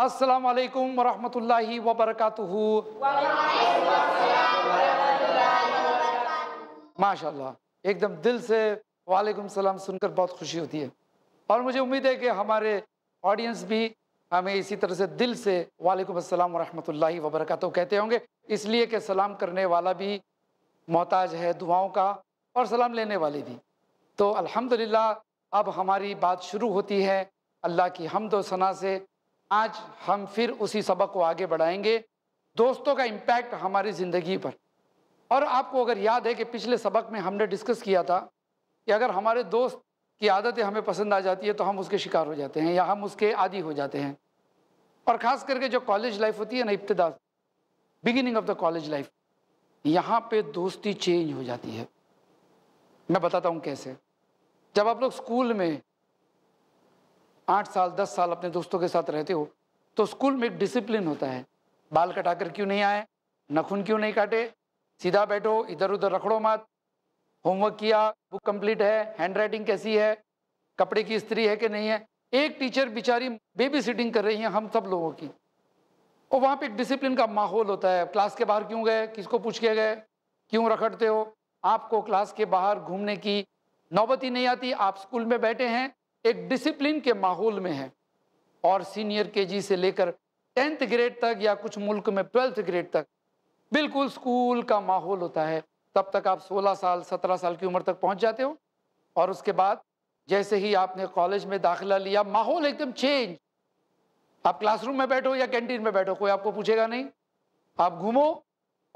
अस्सलाम वालेकुम वरहमतुल्लाहि वबरकातुहू माशाल्लाह एकदम दिल से वालेकुम सलाम सुनकर बहुत खुशी होती है और मुझे उम्मीद है कि हमारे ऑडियंस भी हमें इसी तरह से दिल से वालेकुम अस्सलाम वरहमतुल्लाहि वबरकातुहू कहते होंगे इसलिए कि सलाम करने वाला भी मोहताज है दुआओं का और सलाम लेने वाले भी तो अल्हम्दुलिल्लाह अब हमारी बात शुरू होती है अल्लाह की हमदोसना सना से आज हम फिर उसी सबक को आगे बढ़ाएंगे दोस्तों का इम्पैक्ट हमारी ज़िंदगी पर और आपको अगर याद है कि पिछले सबक में हमने डिस्कस किया था कि अगर हमारे दोस्त की आदतें हमें पसंद आ जाती है तो हम उसके शिकार हो जाते हैं या हम उसके आदि हो जाते हैं और ख़ास करके जो कॉलेज लाइफ होती है ना इब्तदा beginning of the college life यहाँ पे दोस्ती चेंज हो जाती है मैं बताता हूँ कैसे जब आप लोग स्कूल में आठ साल दस साल अपने दोस्तों के साथ रहते हो तो स्कूल में एक डिसिप्लिन होता है बाल कटाकर क्यों नहीं आए नखून क्यों नहीं काटे सीधा बैठो इधर उधर रखड़ो मत होमवर्क किया बुक कंप्लीट है हैंड राइटिंग कैसी है कपड़े की स्त्री है कि नहीं है एक टीचर बेचारी बेबी सिटिंग कर रही है हम सब लोगों की और वहाँ पे एक डिसिप्लिन का माहौल होता है क्लास के बाहर क्यों गए किसको पूछ के गए क्यों रखड़ते हो आपको क्लास के बाहर घूमने की नौबत ही नहीं आती आप स्कूल में बैठे हैं एक डिसिप्लिन के माहौल में है और सीनियर के जी से लेकर टेंथ ग्रेड तक या कुछ मुल्क में ट्वेल्थ ग्रेड तक बिल्कुल स्कूल का माहौल होता है तब तक आप 16 साल 17 साल की उम्र तक पहुंच जाते हो और उसके बाद जैसे ही आपने कॉलेज में दाखिला लिया माहौल एकदम चेंज आप क्लासरूम में बैठो या कैंटीन में बैठो कोई आपको पूछेगा नहीं आप घूमो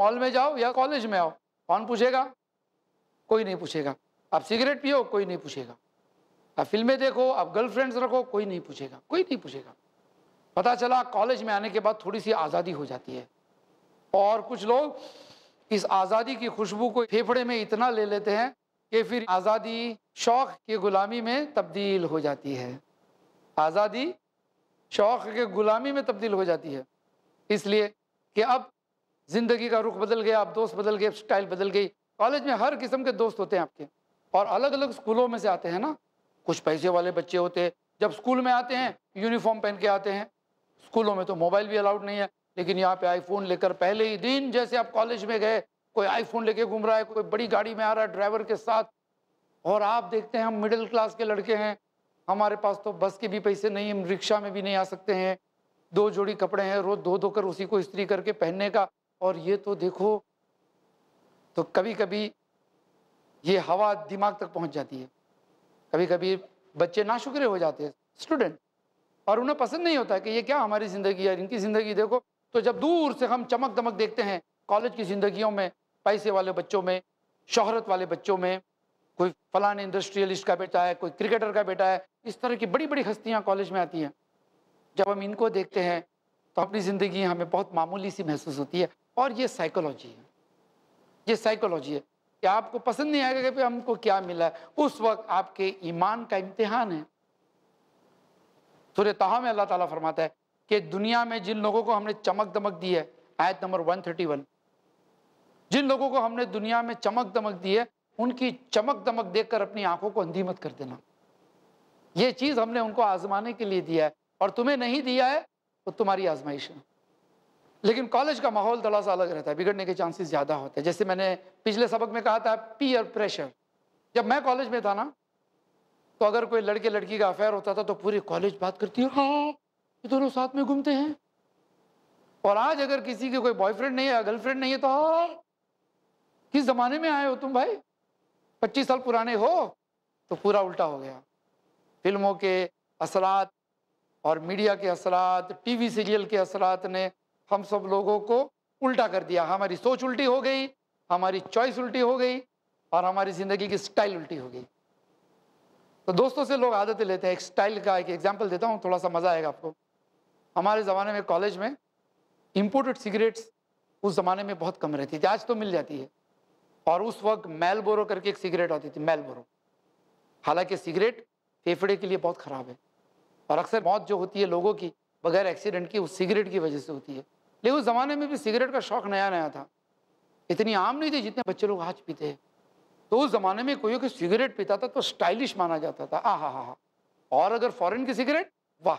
हॉल में जाओ या कॉलेज में आओ कौन पूछेगा कोई नहीं पूछेगा आप सिगरेट पियो कोई नहीं पूछेगा आप फिल्में देखो आप गर्लफ्रेंड्स रखो कोई नहीं पूछेगा कोई नहीं पूछेगा पता चला कॉलेज में आने के बाद थोड़ी सी आज़ादी हो जाती है और कुछ लोग इस आज़ादी की खुशबू को फेफड़े में इतना ले लेते हैं कि फिर आज़ादी शौक़ की ग़ुलामी में तब्दील हो जाती है आज़ादी शौक़ के ग़ुलामी में तब्दील हो जाती है इसलिए कि अब ज़िंदगी का रुख बदल गया अब दोस्त बदल गए स्टाइल बदल गई कॉलेज में हर किस्म के दोस्त होते हैं आपके और अलग अलग स्कूलों में से आते हैं ना कुछ पैसे वाले बच्चे होते हैं जब स्कूल में आते हैं यूनिफॉर्म पहन के आते हैं स्कूलों में तो मोबाइल भी अलाउड नहीं है लेकिन यहाँ पे आईफोन लेकर पहले ही दिन जैसे आप कॉलेज में गए कोई आईफोन लेके घूम रहा है कोई बड़ी गाड़ी में आ रहा है ड्राइवर के साथ और आप देखते हैं हम मिडिल क्लास के लड़के हैं हमारे पास तो बस के भी पैसे नहीं हम रिक्शा में भी नहीं आ सकते हैं दो जोड़ी कपड़े हैं रोज धो धोकर उसी को इस्त्री करके पहनने का और ये तो देखो तो कभी कभी ये हवा दिमाग तक पहुंच जाती है कभी कभी बच्चे नाशुक्रे हो जाते हैं स्टूडेंट और उन्हें पसंद नहीं होता कि ये क्या हमारी ज़िंदगी है इनकी ज़िंदगी देखो तो जब दूर से हम चमक दमक देखते हैं कॉलेज की ज़िंदगियों में पैसे वाले बच्चों में शोहरत वाले बच्चों में कोई फलाने इंडस्ट्रियलिस्ट का बेटा है कोई क्रिकेटर का बेटा है इस तरह की बड़ी बड़ी हस्तियाँ कॉलेज में आती हैं जब हम इनको देखते हैं तो अपनी ज़िंदगी हमें बहुत मामूली सी महसूस होती है और ये साइकोलॉजी है ये साइकोलॉजी है कि आपको पसंद नहीं आएगा कि हमको क्या मिला उस वक्त आपके ईमान का इम्तिहान है सूर्य तहा में अल्लाह ताला फरमाता है कि दुनिया में जिन लोगों को हमने चमक दमक दी है आयत नंबर 131 जिन लोगों को हमने दुनिया में चमक दमक दी है उनकी चमक दमक देखकर अपनी आंखों को अंधी मत कर देना यह चीज़ हमने उनको आजमाने के लिए दिया है और तुम्हें नहीं दिया है तो तुम्हारी आजमाइश है लेकिन कॉलेज का माहौल थोड़ा सा अलग रहता है बिगड़ने के चांसेस ज़्यादा होते हैं जैसे मैंने पिछले सबक में कहा था पीयर प्रेशर जब मैं कॉलेज में था ना तो अगर कोई लड़के लड़की का अफेयर होता था तो पूरे कॉलेज बात करती है हाँ ये दोनों साथ में घूमते हैं और आज अगर किसी के कोई बॉयफ्रेंड नहीं है गर्लफ्रेंड नहीं है तो हाँ किस ज़माने में आए हो तुम भाई पच्चीस साल पुराने हो तो पूरा उल्टा हो गया फिल्मों के असरात और मीडिया के असरात टीवी सीरियल के असरात ने हम सब लोगों को उल्टा कर दिया हमारी सोच उल्टी हो गई हमारी चॉइस उल्टी हो गई और हमारी ज़िंदगी की स्टाइल उल्टी हो गई तो दोस्तों से लोग आदतें लेते हैं एक स्टाइल का एक एग्जाम्पल देता हूँ थोड़ा सा मज़ा आएगा आपको हमारे ज़माने में कॉलेज में इम्पोर्टेड सिगरेट्स उस ज़माने में बहुत कम रहती थी आज तो मिल जाती है और उस वक्त मेलबोरो करके एक सिगरेट आती थी मेलबोरो हालांकि सिगरेट फेफड़े के लिए बहुत ख़राब है और अक्सर मौत जो होती है लोगों की बगैर एक्सीडेंट की उस सिगरेट की वजह से होती है लेकिन उस ज़माने में भी सिगरेट का शौक़ नया नया था इतनी आम नहीं थी जितने बच्चे लोग आज पीते हैं तो उस ज़माने में कोई कि सिगरेट पीता था तो स्टाइलिश माना जाता था आ हा हा हा और अगर फॉरेन की सिगरेट वाह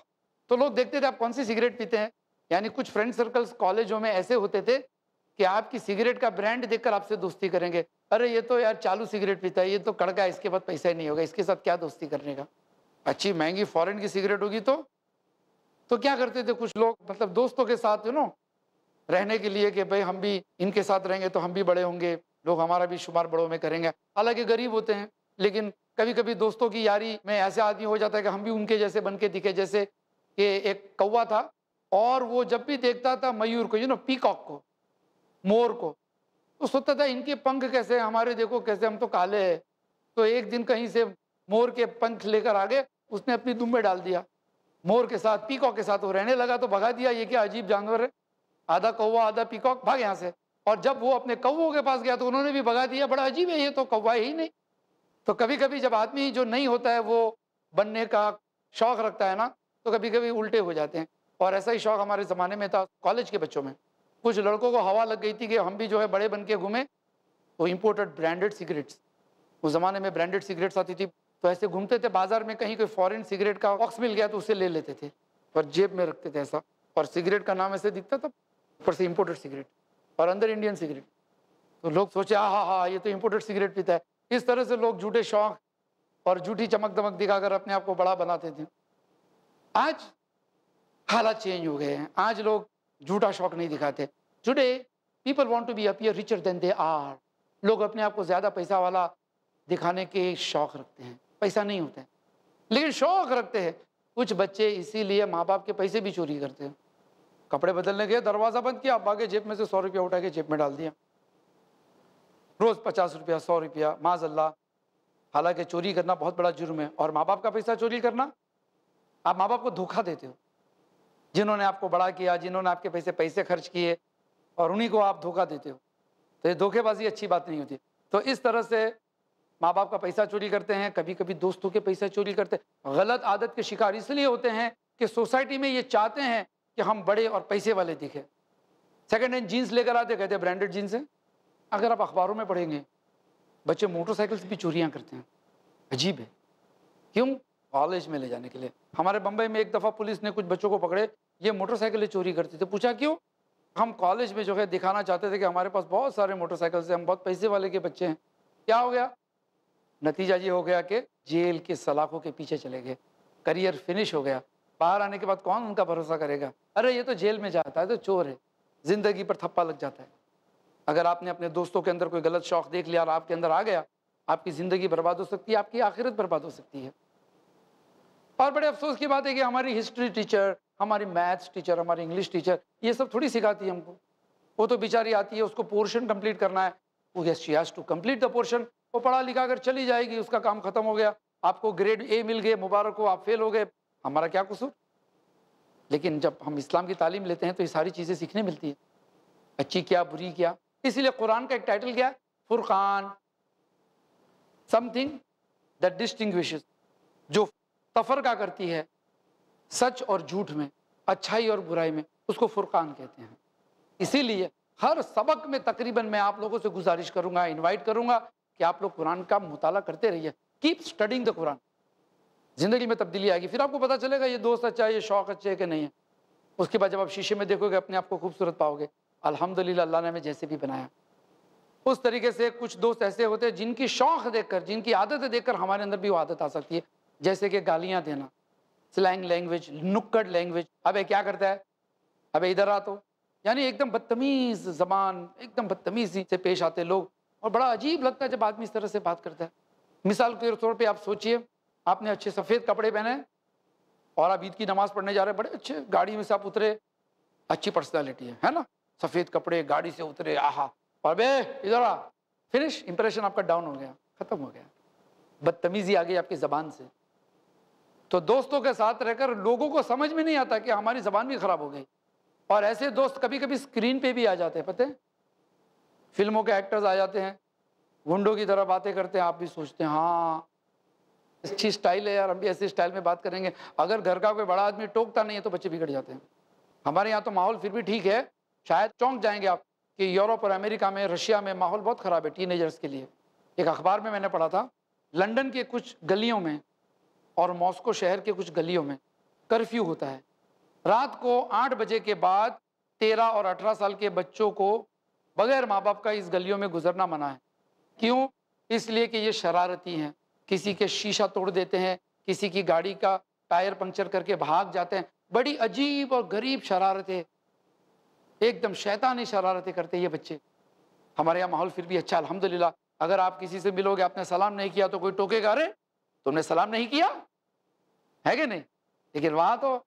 तो लोग देखते थे आप कौन सी सिगरेट पीते हैं यानी कुछ फ्रेंड सर्कल्स कॉलेजों में ऐसे होते थे कि आपकी सिगरेट का ब्रांड देखकर आपसे दोस्ती करेंगे अरे ये तो यार चालू सिगरेट पीता है ये तो कड़का है इसके बाद पैसा ही नहीं होगा इसके साथ क्या दोस्ती करने का अच्छी महंगी फॉरेन की सिगरेट होगी तो तो क्या करते थे कुछ लोग मतलब दोस्तों के साथ यू नो रहने के लिए कि भाई हम भी इनके साथ रहेंगे तो हम भी बड़े होंगे लोग हमारा भी शुमार बड़ों में करेंगे हालांकि गरीब होते हैं लेकिन कभी कभी दोस्तों की यारी में ऐसे आदमी हो जाता है कि हम भी उनके जैसे बन के दिखे जैसे कि एक कौवा था और वो जब भी देखता था मयूर को यू नो पीकॉक को मोर को तो सोचता था इनके पंख कैसे हमारे देखो कैसे हम तो काले हैं तो एक दिन कहीं से मोर के पंख लेकर आ गए उसने अपनी दुम में डाल दिया मोर के साथ पीकॉक के साथ वो रहने लगा तो भगा दिया ये क्या अजीब जानवर है आधा कौवा आधा पीकॉक भाग यहाँ से और जब वो अपने कौवों के पास गया तो उन्होंने भी भगा दिया बड़ा अजीब है ये तो कौवा ही नहीं तो कभी कभी जब आदमी जो नहीं होता है वो बनने का शौक रखता है ना तो कभी कभी उल्टे हो जाते हैं और ऐसा ही शौक हमारे ज़माने में था कॉलेज के बच्चों में कुछ लड़कों को हवा लग गई थी कि हम भी जो है बड़े बन के घूमें तो इम्पोर्टेड ब्रांडेड सिगरेट्स उस ज़माने में ब्रांडेड सिगरेट्स आती थी तो ऐसे घूमते थे बाजार में कहीं कोई फॉरेन सिगरेट का बॉक्स मिल गया तो उसे ले लेते थे और जेब में रखते थे ऐसा और सिगरेट का नाम ऐसे दिखता था ऊपर से इम्पोर्टेड सिगरेट और अंदर इंडियन सिगरेट तो लोग सोचे हाँ हाँ हाँ ये तो इम्पोर्टेड सिगरेट पीता है इस तरह से लोग झूठे शौक और झूठी चमक दमक दिखाकर अपने आप को बड़ा बनाते थे आज हालात चेंज हो गए हैं आज लोग झूठा शौक नहीं दिखाते today people want to be appear richer than they are लोग अपने आप को ज़्यादा पैसा वाला दिखाने के शौक रखते हैं पैसा नहीं होता है लेकिन शौक रखते हैं कुछ बच्चे इसीलिए माँ बाप के पैसे भी चोरी करते हैं कपड़े बदलने गए दरवाज़ा बंद किया आप आगे जेब में से सौ रुपया उठा के जेब में डाल दिया रोज़ पचास रुपया सौ रुपया माज अल्लाह हालांकि चोरी करना बहुत बड़ा जुर्म है और माँ बाप का पैसा चोरी करना आप माँ बाप को धोखा देते हो जिन्होंने आपको बड़ा किया जिन्होंने आपके पैसे पैसे खर्च किए और उन्हीं को आप धोखा देते हो तो ये धोखेबाजी अच्छी बात नहीं होती तो इस तरह से माँ बाप का पैसा चोरी करते हैं कभी कभी दोस्तों के पैसा चोरी करते हैं गलत आदत के शिकार इसलिए होते हैं कि सोसाइटी में ये चाहते हैं कि हम बड़े और पैसे वाले दिखे सेकेंड हैंड जीन्स लेकर आते कहते ब्रांडेड जीन्स हैं अगर आप अखबारों में पढ़ेंगे बच्चे मोटरसाइकिल से भी चोरियाँ करते हैं अजीब है क्यों कॉलेज में ले जाने के लिए हमारे बम्बई में एक दफ़ा पुलिस ने कुछ बच्चों को पकड़े ये मोटरसाइकिलें चोरी करते थे पूछा क्यों हम कॉलेज में जो है दिखाना चाहते थे कि हमारे पास बहुत सारे मोटरसाइकिल्स हैं हम बहुत पैसे वाले के बच्चे हैं क्या हो गया नतीजा ये हो गया कि जेल के सलाखों के पीछे चले गए करियर फिनिश हो गया बाहर आने के बाद कौन उनका भरोसा करेगा अरे ये तो जेल में जाता है तो चोर है ज़िंदगी पर थप्पा लग जाता है अगर आपने अपने दोस्तों के अंदर कोई गलत शौक देख लिया और आपके अंदर आ गया आपकी ज़िंदगी बर्बाद हो सकती है आपकी आखिरत बर्बाद हो सकती है और बड़े अफसोस की बात है कि हमारी हिस्ट्री टीचर हमारी मैथ्स टीचर हमारी इंग्लिश टीचर ये सब थोड़ी सिखाती है हमको वो तो बेचारी आती है उसको पोर्शन कंप्लीट करना है वो yes she has to complete the portion वो पढ़ा लिखा कर चली जाएगी उसका काम खत्म हो गया आपको ग्रेड ए मिल गए मुबारक हो आप फेल हो गए हमारा क्या कसूर लेकिन जब हम इस्लाम की तालीम लेते हैं तो ये सारी चीज़ें सीखने मिलती है अच्छी क्या बुरी क्या इसीलिए कुरान का एक टाइटल क्या है फुरकान समथिंग द डिस्टिंग जो तफरका करती है सच और झूठ में अच्छाई और बुराई में उसको फुरकान कहते हैं इसीलिए हर सबक में तकरीबन मैं आप लोगों से गुजारिश करूंगा इनवाइट करूंगा कि आप लोग कुरान का मुताला करते रहिए कीप स्टडिंग द कुरान ज़िंदगी में तब्दीली आएगी फिर आपको पता चलेगा ये दोस्त अच्छा है ये शौक़ अच्छा है कि नहीं है उसके बाद जब आप शीशे में देखोगे अपने आप को खूबसूरत पाओगे अल्हम्दुलिल्लाह अल्लाह ने हमें जैसे भी बनाया उस तरीके से कुछ दोस्त ऐसे होते हैं जिनकी शौक़ देखकर जिनकी आदतें देखकर हमारे अंदर भी वो आदत आ सकती है जैसे कि गालियाँ देना स्लैंग लैंग्वेज नुक्कड़ लैंग्वेज अब क्या करता है अब इधर आ तो यानी एकदम बदतमीज़ जबान एकदम बदतमीज़ी से पेश आते लोग और बड़ा अजीब लगता है जब आदमी इस तरह से बात करता है मिसाल के तौर पर आप सोचिए आपने अच्छे सफ़ेद कपड़े पहने और आप ईद की नमाज़ पढ़ने जा रहे हैं बड़े अच्छे गाड़ी में से आप उतरे अच्छी पर्सनैलिटी है है ना सफ़ेद कपड़े गाड़ी से उतरे आहा और बे इधर आ फिनिश इंप्रेशन आपका डाउन हो गया ख़त्म हो गया बदतमीज़ी आ गई आपकी ज़बान से तो दोस्तों के साथ रहकर लोगों को समझ में नहीं आता कि हमारी ज़बान भी ख़राब हो गई और ऐसे दोस्त कभी कभी स्क्रीन पर भी आ जाते हैं पते फिल्मों के एक्टर्स आ जाते हैं गुंडों की तरह बातें करते हैं आप भी सोचते हैं हाँ अच्छी स्टाइल है यार हम भी ऐसी स्टाइल में बात करेंगे अगर घर का कोई बड़ा आदमी टोकता नहीं है तो बच्चे बिगड़ जाते हैं हमारे यहाँ तो माहौल फिर भी ठीक है शायद चौंक जाएंगे आप कि यूरोप और अमेरिका में रशिया में माहौल बहुत ख़राब है टीनेजर्स के लिए एक अखबार में मैंने पढ़ा था लंदन के कुछ गलियों में और मॉस्को शहर के कुछ गलियों में कर्फ्यू होता है रात को आठ बजे के बाद तेरह और अठारह साल के बच्चों को बगैर माँ बाप का इस गलियों में गुजरना मना है क्यों इसलिए कि ये शरारती हैं किसी के शीशा तोड़ देते हैं किसी की गाड़ी का टायर पंक्चर करके भाग जाते हैं बड़ी अजीब और गरीब शरारतें एकदम शैतानी शरारतें करते ये बच्चे हमारे यहाँ माहौल फिर भी अच्छा अलहमदिल्ला अगर आप किसी से मिलोगे आपने सलाम नहीं किया तो कोई टोकेगा अरे तुमने सलाम नहीं किया है कि नहीं लेकिन वहाँ तो,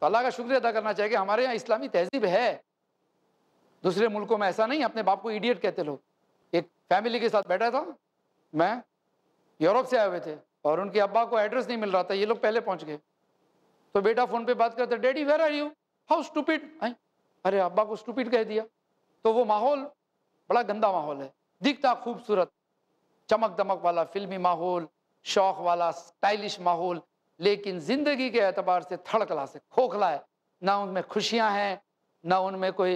तो अल्लाह का शुक्रिया अदा करना चाहिए हमारे यहाँ इस्लामी तहजीब है दूसरे मुल्कों में ऐसा नहीं अपने बाप को इडियट कहते लोग एक फैमिली के साथ बैठा था मैं यूरोप से आए हुए थे और उनके अब्बा को एड्रेस नहीं मिल रहा था ये लोग पहले पहुंच गए तो बेटा फ़ोन पे बात करते daddy where are you how stupid I अरे अब्बा को स्टूपिड कह दिया तो वो माहौल बड़ा गंदा माहौल है दिखता खूबसूरत चमक दमक वाला फिल्मी माहौल शौक वाला स्टाइलिश माहौल लेकिन ज़िंदगी के एतबार से थड़कला से खोखला है ना उनमें खुशियाँ हैं ना उनमें कोई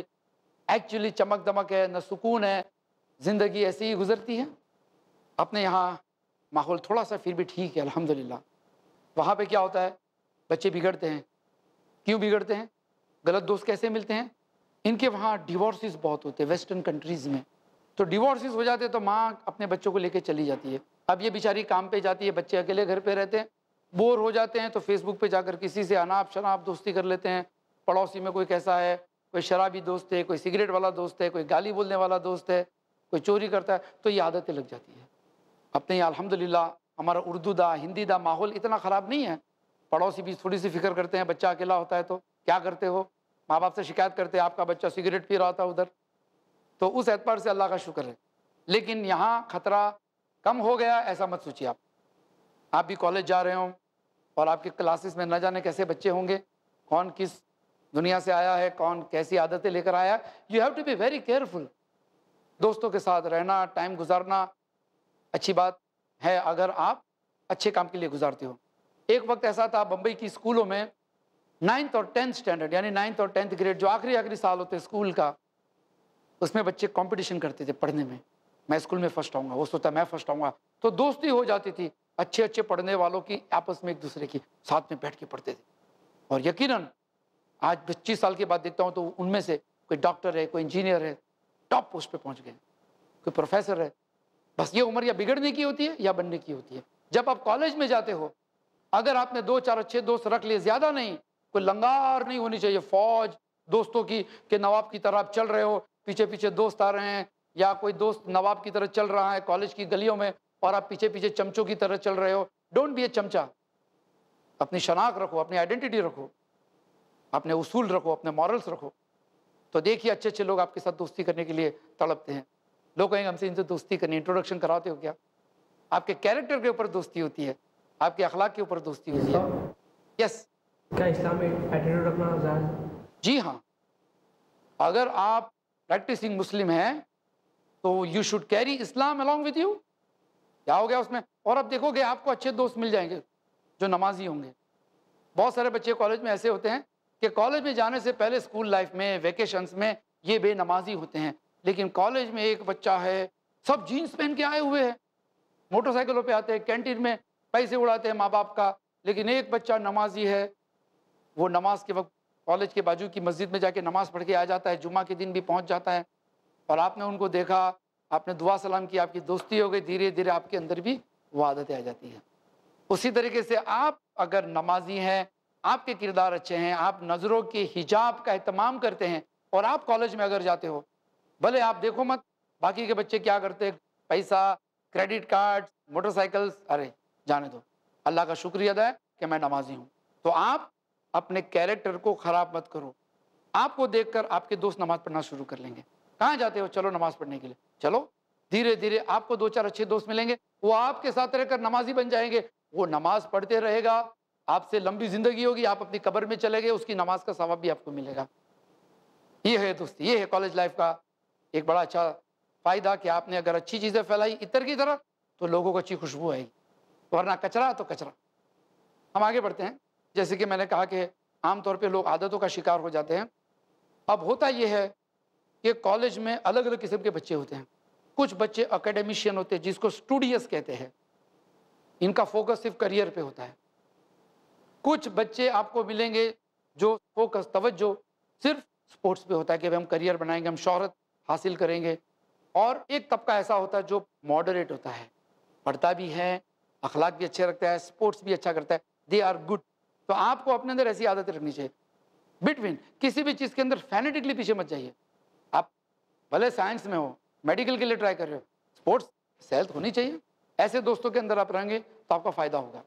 एक्चुअली चमक दमक है ना सुकून है ज़िंदगी ऐसी ही गुजरती है अपने यहाँ माहौल थोड़ा सा फिर भी ठीक है अल्हम्दुलिल्लाह वहाँ पे क्या होता है बच्चे बिगड़ते हैं क्यों बिगड़ते हैं गलत दोस्त कैसे मिलते हैं इनके वहाँ डिवोर्सेस बहुत होते हैं वेस्टर्न कंट्रीज़ में तो डिवोर्सेस हो जाते हैं तो माँ अपने बच्चों को लेके चली जाती है अब ये बेचारी काम पे जाती है बच्चे अकेले घर पे रहते हैं बोर हो जाते हैं तो फेसबुक पे जाकर किसी से अनाप शनाप दोस्ती कर लेते हैं पड़ोसी में कोई कैसा है कोई शराबी दोस्त है कोई सिगरेट वाला दोस्त है कोई गाली बोलने वाला दोस्त है कोई चोरी करता है तो ये आदतें लग जाती है अपने यहाँ अल्हम्दुलिल्लाह हमारा उर्दू दा हिंदी दा माहौल इतना ख़राब नहीं है पड़ोसी भी थोड़ी सी फिक्र करते हैं बच्चा अकेला होता है तो क्या करते हो माँ बाप से शिकायत करते हैं आपका बच्चा सिगरेट पी रहा था उधर तो उस एतबार से अल्लाह का शुक्र है लेकिन यहाँ ख़तरा कम हो गया ऐसा मत सोचिए आप आप भी कॉलेज जा रहे हो और आपके क्लासेस में न जाने कैसे बच्चे होंगे कौन किस दुनिया से आया है कौन कैसी आदतें लेकर आया you have to be very careful दोस्तों के साथ रहना टाइम गुजारना अच्छी बात है अगर आप अच्छे काम के लिए गुजारते हो एक वक्त ऐसा था बम्बई की स्कूलों में नाइन्थ और टेंथ स्टैंडर्ड यानी नाइन्थ और टेंथ ग्रेड जो आखिरी आखिरी साल होते स्कूल का उसमें बच्चे कंपटीशन करते थे पढ़ने में मैं स्कूल में फर्स्ट आऊँगा वो सोचता मैं फर्स्ट आऊँगा तो दोस्ती हो जाती थी अच्छे अच्छे पढ़ने वालों की आपस में एक दूसरे की साथ में बैठ के पढ़ते थे और यकीनन आज पच्चीस साल के बाद देखता हूँ तो उनमें से कोई डॉक्टर है कोई इंजीनियर है टॉप पोस्ट पर पहुँच गए कोई प्रोफेसर है बस ये उम्र या बिगड़ने की होती है या बनने की होती है जब आप कॉलेज में जाते हो अगर आपने दो चार अच्छे दोस्त रख लिए ज़्यादा नहीं कोई लंगार नहीं होनी चाहिए फौज दोस्तों की के नवाब की तरह आप चल रहे हो पीछे पीछे दोस्त आ रहे हैं या कोई दोस्त नवाब की तरह चल रहा है कॉलेज की गलियों में और आप पीछे पीछे चमचों की तरह चल रहे हो डोंट बी ए चमचा अपनी शनाख रखो अपनी आइडेंटिटी रखो अपने उसूल रखो अपने मॉरल्स रखो तो देखिए अच्छे अच्छे लोग आपके साथ दोस्ती करने के लिए तड़पते हैं लोग कहेंगे हमसे इनसे दोस्ती करनी इंट्रोडक्शन कराते हो क्या आपके कैरेक्टर के ऊपर दोस्ती होती है आपके अखलाक के ऊपर दोस्ती होती है यस क्या इस्लाम में एटीट्यूड रखना जी हाँ अगर आप प्रैक्टिसिंग मुस्लिम हैं तो you should carry Islam along with you क्या हो गया उसमें और आप देखोगे आपको अच्छे दोस्त मिल जाएंगे जो नमाजी होंगे बहुत सारे बच्चे कॉलेज में ऐसे होते हैं कि कॉलेज में जाने से पहले स्कूल लाइफ में वेकेशंस में ये बेनमाजी होते हैं लेकिन कॉलेज में एक बच्चा है सब जीन्स पहन के आए हुए हैं मोटरसाइकिलों पे आते हैं कैंटीन में पैसे उड़ाते हैं माँ बाप का लेकिन एक बच्चा नमाजी है वो नमाज के वक्त कॉलेज के बाजू की मस्जिद में जाके नमाज पढ़ के आ जाता है जुमा के दिन भी पहुँच जाता है और आपने उनको देखा आपने दुआ सलाम की आपकी दोस्ती हो गई धीरे धीरे आपके अंदर भी वो आदतें आ जाती हैं उसी तरीके से आप अगर नमाजी हैं आपके किरदार अच्छे हैं आप नज़रों के हिजाब का अहतमाम करते हैं और आप कॉलेज में अगर जाते हो भले आप देखो मत बाकी के बच्चे क्या करते पैसा क्रेडिट कार्ड मोटरसाइकिल्स अरे जाने दो अल्लाह का शुक्रिया अदा है कि मैं नमाजी हूँ तो आप अपने कैरेक्टर को ख़राब मत करो आपको देखकर आपके दोस्त नमाज़ पढ़ना शुरू कर लेंगे कहाँ जाते हो चलो नमाज़ पढ़ने के लिए चलो धीरे धीरे आपको दो चार अच्छे दोस्त मिलेंगे वो आपके साथ रहकर नमाजी बन जाएंगे वो नमाज पढ़ते रहेगा आपसे लंबी ज़िंदगी होगी आप अपनी कब्र में चले गए उसकी नमाज का सवाब भी आपको मिलेगा ये है दोस्त ये है कॉलेज लाइफ का एक बड़ा अच्छा फ़ायदा कि आपने अगर अच्छी चीज़ें फैलाई इतर की तरह तो लोगों को अच्छी खुशबू आएगी वरना कचरा तो कचरा हम आगे बढ़ते हैं जैसे कि मैंने कहा कि आमतौर पर लोग आदतों का शिकार हो जाते हैं अब होता यह है कि कॉलेज में अलग अलग किस्म के बच्चे होते हैं कुछ बच्चे अकेडेमिशियन होते हैं जिसको स्टूडियस कहते हैं इनका फोकस सिर्फ करियर पे होता है कुछ बच्चे आपको मिलेंगे जो फोकस तवज्जो सिर्फ स्पोर्ट्स पे होता है कि हम करियर बनाएंगे हम शहरत हासिल करेंगे और एक तबका ऐसा होता है जो मॉडरेट होता है पढ़ता भी है अखलाक भी अच्छे रखता है स्पोर्ट्स भी अच्छा करता है दे आर गुड तो आपको अपने अंदर ऐसी आदत रखनी चाहिए बिटवीन किसी भी चीज़ के अंदर फैनेटिकली पीछे मत जाइए आप भले साइंस में हो मेडिकल के लिए ट्राई कर रहे हो स्पोर्ट्स हेल्थ होनी चाहिए ऐसे दोस्तों के अंदर आप रहेंगे तो आपका फ़ायदा होगा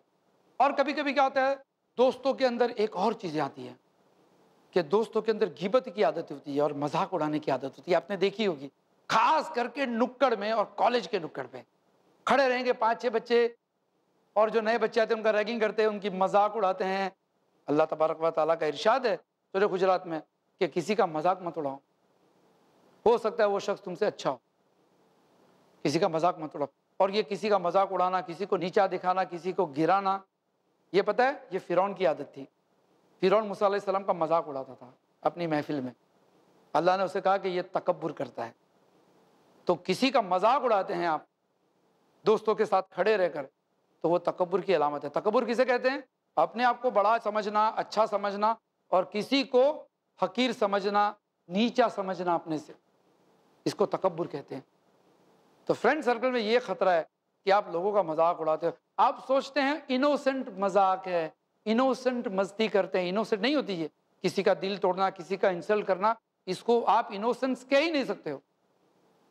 और कभी कभी क्या होता है दोस्तों के अंदर एक और चीज़ें आती है कि दोस्तों के अंदर गिबत की आदत होती है और मजाक उड़ाने की आदत होती है आपने देखी होगी खास करके नुक्कड़ में और कॉलेज के नुक्कड़ में खड़े रहेंगे पाँच छह बच्चे और जो नए बच्चे आते हैं उनका रैगिंग करते हैं उनकी मजाक उड़ाते हैं अल्लाह तबारक वाली का इरशाद है सूर्य गुजरात में कि किसी का मजाक मत उड़ाओ हो सकता है वो शख्स तुमसे अच्छा हो किसी का मजाक मत उड़ाओ और ये किसी का मजाक उड़ाना किसी को नीचा दिखाना किसी को गिराना ये पता है ये फ़िरौन की आदत थी फिरौन मूसा सलाम का मजाक उड़ाता था अपनी महफिल में अल्लाह ने उसे कहा कि ये तकबर करता है तो किसी का मजाक उड़ाते हैं आप दोस्तों के साथ खड़े रहकर तो वो तकबर की अलामत है तकबर किसे कहते हैं अपने आप को बड़ा समझना अच्छा समझना और किसी को हकीर समझना नीचा समझना अपने से इसको तकबर कहते हैं तो फ्रेंड सर्कल में ये खतरा है कि आप लोगों का मजाक उड़ाते हो आप सोचते हैं इनोसेंट मजाक है इनोसेंट मस्ती करते हैं इनोसेंट नहीं होती है किसी का दिल तोड़ना किसी का इंसल्ट करना इसको आप इनोसेंस कह ही नहीं सकते हो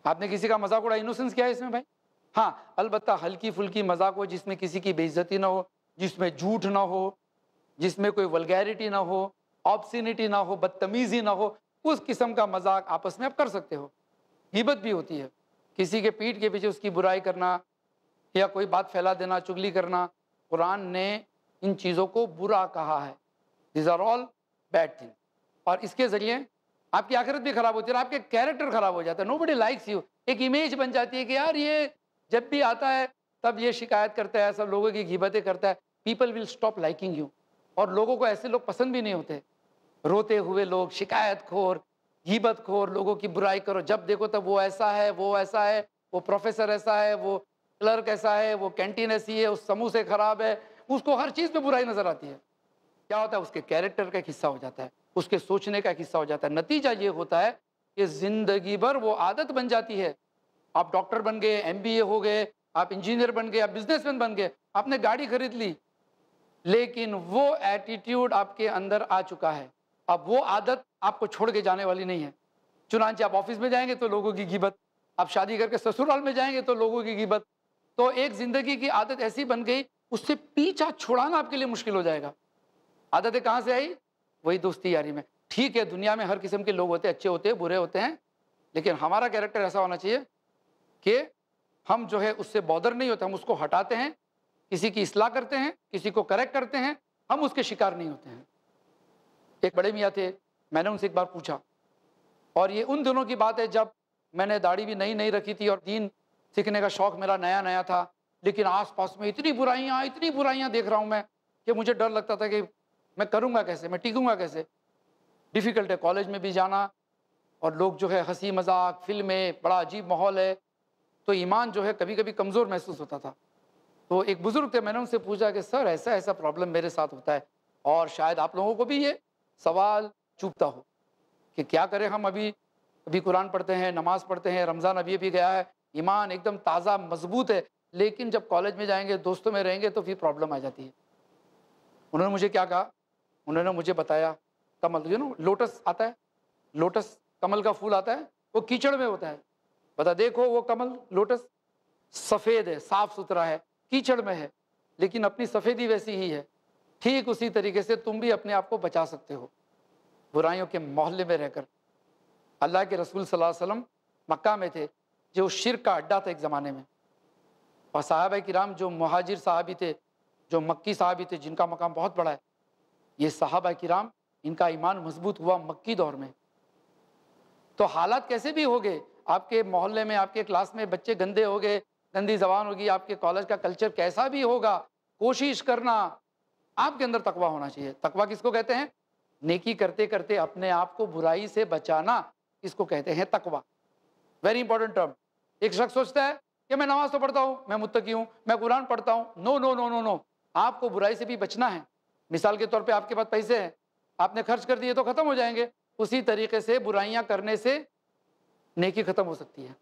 आपने किसी का मजाक उड़ा इनोसेंस क्या है इसमें भाई हाँ अलबत्त हल्की फुल्की मजाक हो जिसमें किसी की बेइज्जती ना हो जिसमें झूठ ना हो जिसमें कोई वलगैरिटी ना हो ऑप्सिनिटी ना हो बदतमीजी ना हो उस किस्म का मजाक आपस में आप कर सकते हो गिबत भी होती है किसी के पीठ के पीछे उसकी बुराई करना या कोई बात फैला देना चुगली करना कुरान ने इन चीज़ों को बुरा कहा है these are all bad thing और इसके ज़रिए आपकी आखिरत भी ख़राब होती है आपके कैरेक्टर ख़राब हो जाता है नो बडी लाइक्स यू एक इमेज बन जाती है कि यार ये जब भी आता है तब ये शिकायत करता है सब लोगों की घीबतें करता है people will stop liking you और लोगों को ऐसे लोग पसंद भी नहीं होते रोते हुए लोग शिकायत खोर गीबत खोर लोगों की बुराई करो जब देखो तब वो ऐसा है वो ऐसा है वो प्रोफेसर ऐसा है वो क्लर्क ऐसा है वो कैंटीन ऐसी है उस समूह से ख़राब है उसको हर चीज़ में बुराई नज़र आती है क्या होता है उसके कैरेक्टर का एक हिस्सा हो जाता है उसके सोचने का एक हिस्सा हो जाता है नतीजा ये होता है कि ज़िंदगी भर वो आदत बन जाती है आप डॉक्टर बन गए एम हो गए आप इंजीनियर बन गए आप बिजनेसमैन बन गए आपने गाड़ी खरीद ली लेकिन वो एटीट्यूड आपके अंदर आ चुका है अब वो आदत आपको छोड़ के जाने वाली नहीं है चुनाचे आप ऑफिस में जाएंगे तो लोगों की गिबत आप शादी करके ससुराल में जाएंगे तो लोगों की गिबत तो एक ज़िंदगी की आदत ऐसी बन गई उससे पीछा छुड़ाना आपके लिए मुश्किल हो जाएगा आदतें कहाँ से आई वही दोस्ती यारी में ठीक है दुनिया में हर किस्म के लोग होते हैं अच्छे होते हैं बुरे होते हैं लेकिन हमारा कैरेक्टर ऐसा होना चाहिए कि हम जो है उससे बॉदर नहीं होते हम उसको हटाते हैं किसी की इसलाह करते हैं किसी को करेक्ट करते हैं हम उसके शिकार नहीं होते हैं एक बड़े मियाँ थे मैंने उनसे एक बार पूछा और ये उन दिनों की बात है जब मैंने दाढ़ी भी नई नई रखी थी और दीन सीखने का शौक़ मेरा नया नया था लेकिन आसपास में इतनी बुराइयाँ इतनी बुराइयाँ देख रहा हूँ मैं कि मुझे डर लगता था कि मैं करूँगा कैसे मैं टिकूँगा कैसे डिफ़िकल्ट है कॉलेज में भी जाना और लोग जो है हंसी मजाक फिल्में बड़ा अजीब माहौल है तो ईमान जो है कभी कभी कमज़ोर महसूस होता था तो एक बुज़ुर्ग थे मैंने उनसे पूछा कि सर ऐसा ऐसा प्रॉब्लम मेरे साथ होता है और शायद आप लोगों को भी ये सवाल चुपता हो कि क्या करें हम अभी अभी कुरान पढ़ते हैं नमाज़ पढ़ते हैं रमज़ान अभी अभी गया है ईमान एकदम ताज़ा मजबूत है लेकिन जब कॉलेज में जाएंगे दोस्तों में रहेंगे तो फिर प्रॉब्लम आ जाती है उन्होंने मुझे क्या कहा उन्होंने मुझे बताया कमल यू नो लोटस आता है लोटस कमल का फूल आता है वो कीचड़ में होता है बता देखो वो कमल लोटस सफ़ेद है साफ सुथरा है कीचड़ में है लेकिन अपनी सफ़ेदी वैसी ही है ठीक उसी तरीके से तुम भी अपने आप को बचा सकते हो बुराइयों के मोहल्ले में रहकर अल्लाह के रसूल सल्लल्लाहु अलैहि वसल्लम मक्का में थे जो शिर का अड्डा था एक ज़माने में और साहब कराम जो महाजिर साहबी थे जो मक्की साहबी थे जिनका मकाम बहुत बड़ा है ये साहब कराम इनका ईमान मजबूत हुआ मक्की दौर में तो हालात कैसे भी हो गए आपके मोहल्ले में आपके क्लास में बच्चे गंदे हो गए गंदी जबान होगी आपके कॉलेज का कल्चर कैसा भी होगा कोशिश करना आपके अंदर तकवा होना चाहिए तकवा किसको कहते हैं नेकी करते करते अपने आप को बुराई से बचाना इसको कहते हैं तकवा वेरी इंपॉर्टेंट टर्म एक शख्स सोचता है कि मैं नमाज तो पढ़ता हूँ मैं मुत्तकी हूँ मैं कुरान पढ़ता हूँ no no no no no आपको बुराई से भी बचना है मिसाल के तौर पे आपके पास पैसे हैं आपने खर्च कर दिए तो ख़त्म हो जाएंगे उसी तरीके से बुराइयाँ करने से नेकी ख़त्म हो सकती है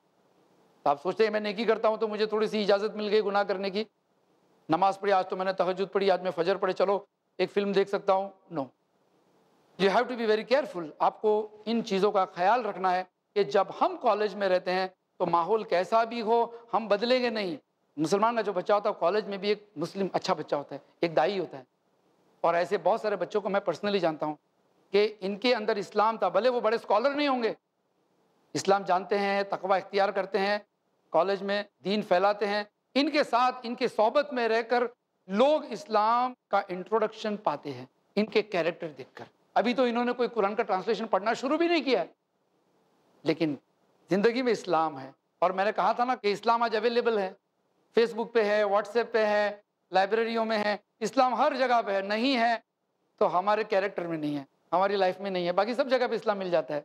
तो आप सोचते हैं मैं नेकी करता हूँ तो मुझे थोड़ी सी इजाज़त मिल गई गुनाह करने की नमाज़ पढ़ी आज तो मैंने तहजद पढ़ी आज मैं फजर पढ़े चलो एक फ़िल्म देख सकता हूँ no you have to be very careful आपको इन चीज़ों का ख्याल रखना है कि जब हम कॉलेज में रहते हैं तो माहौल कैसा भी हो हम बदलेंगे नहीं मुसलमान का जो बच्चा होता है कॉलेज में भी एक मुस्लिम अच्छा बच्चा होता है एक दाई होता है और ऐसे बहुत सारे बच्चों को मैं पर्सनली जानता हूँ कि इनके अंदर इस्लाम था भले वो बड़े स्कॉलर नहीं होंगे इस्लाम जानते हैं तकवा इख्तियार करते हैं कॉलेज में दीन फैलाते हैं इनके साथ इनके सोबत में रहकर लोग इस्लाम का इंट्रोडक्शन पाते हैं इनके कैरेक्टर देखकर अभी तो इन्होंने कोई कुरान का ट्रांसलेशन पढ़ना शुरू भी नहीं किया है लेकिन ज़िंदगी में इस्लाम है और मैंने कहा था ना कि इस्लाम आज अवेलेबल है फेसबुक पे है व्हाट्सएप पे है लाइब्रेरियों में है इस्लाम हर जगह पे है नहीं है तो हमारे कैरेक्टर में नहीं है हमारी लाइफ में नहीं है बाकी सब जगह पे इस्लाम मिल जाता है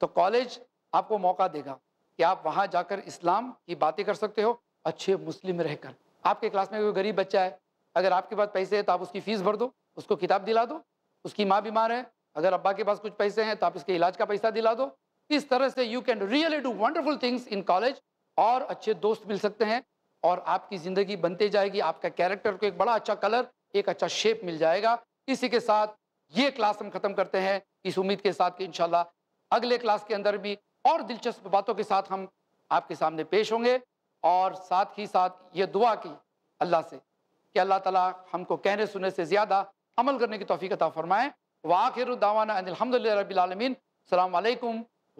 तो कॉलेज आपको मौका देगा कि आप वहाँ जाकर इस्लाम की बातें कर सकते हो अच्छे मुस्लिम रहकर आपके क्लास में कोई गरीब बच्चा है अगर आपके पास पैसे हैं तो आप उसकी फ़ीस भर दो उसको किताब दिला दो उसकी माँ बीमार है अगर अब्बा के पास कुछ पैसे हैं तो आप इसके इलाज का पैसा दिला दो इस तरह से you can really do wonderful things in college और अच्छे दोस्त मिल सकते हैं और आपकी ज़िंदगी बनते जाएगी आपका कैरेक्टर को एक बड़ा अच्छा कलर एक अच्छा शेप मिल जाएगा इसी के साथ ये क्लास हम ख़त्म करते हैं इस उम्मीद के साथ कि इन अगले क्लास के अंदर भी और दिलचस्प बातों के साथ हम आपके सामने पेश होंगे और साथ ही साथ ये दुआ की अल्लाह से कि अल्लाह ताला हमको कहने सुनने से ज़्यादा अमल करने की तोफ़ी अता फ़रमाएँ व आखिर दावाना अलहमदिल्ला रबीआलमीन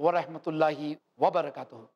ورحمة اللہ وبركاته